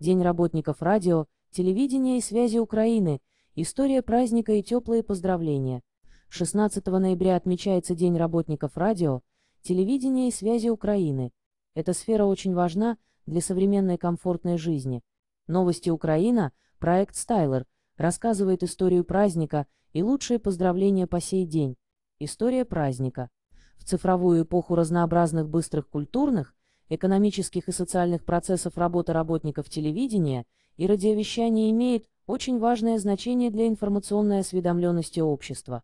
День работников радио, телевидения и связи Украины, история праздника и теплые поздравления. 16 ноября отмечается День работников радио, телевидения и связи Украины. Эта сфера очень важна для современной комфортной жизни. Новости Украина, проект «Стайлер», рассказывает историю праздника и лучшие поздравления по сей день. История праздника. В цифровую эпоху разнообразных быстрых культурных, экономических и социальных процессов работы работников телевидения и радиовещания имеет очень важное значение для информационной осведомленности общества.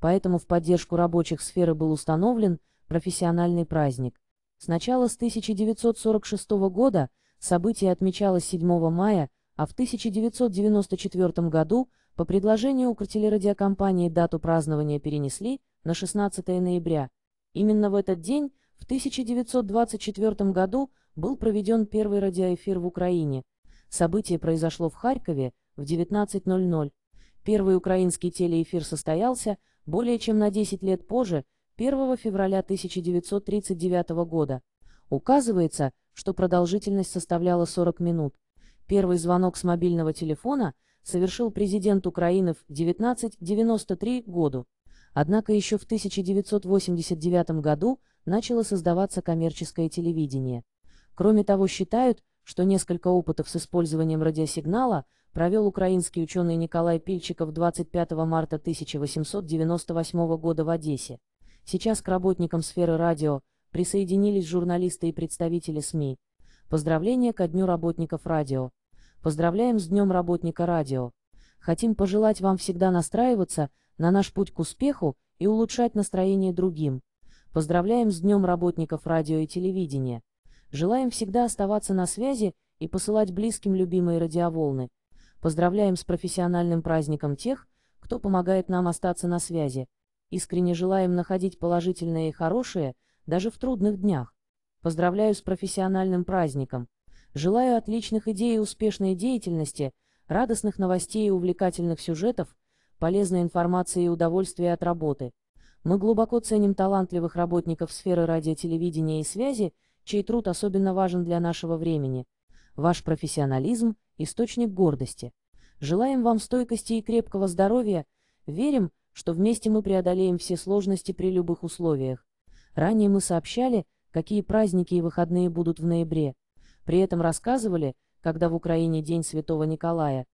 Поэтому в поддержку рабочих сферы был установлен профессиональный праздник. Сначала с 1946 года событие отмечалось 7 мая, а в 1994 году по предложению укртелерадиокомпании дату празднования перенесли на 16 ноября. Именно в этот день в 1924 году был проведен первый радиоэфир в Украине. Событие произошло в Харькове в 19.00. Первый украинский телеэфир состоялся более чем на 10 лет позже, 1 февраля 1939 года. Указывается, что продолжительность составляла 40 минут. Первый звонок с мобильного телефона совершил президент Украины в 1993 году. Однако еще в 1989 году начало создаваться коммерческое телевидение. Кроме того, считают, что несколько опытов с использованием радиосигнала провел украинский ученый Николай Пильчиков 25 марта 1898 года в Одессе. Сейчас к работникам сферы радио присоединились журналисты и представители СМИ. Поздравления ко Дню работников радио. Поздравляем с Днем работника радио хотим пожелать вам всегда настраиваться на наш путь к успеху и улучшать настроение другим. Поздравляем с Днем работников радио и телевидения. Желаем всегда оставаться на связи и посылать близким любимые радиоволны. Поздравляем с профессиональным праздником тех, кто помогает нам остаться на связи. Искренне желаем находить положительное и хорошее, даже в трудных днях. Поздравляю с профессиональным праздником. Желаю отличных идей и успешной деятельности – радостных новостей и увлекательных сюжетов, полезной информации и удовольствия от работы. Мы глубоко ценим талантливых работников сферы радиотелевидения и связи, чей труд особенно важен для нашего времени. Ваш профессионализм – источник гордости. Желаем вам стойкости и крепкого здоровья, верим, что вместе мы преодолеем все сложности при любых условиях. Ранее мы сообщали, какие праздники и выходные будут в ноябре. При этом рассказывали, когда в Украине День Святого Николая,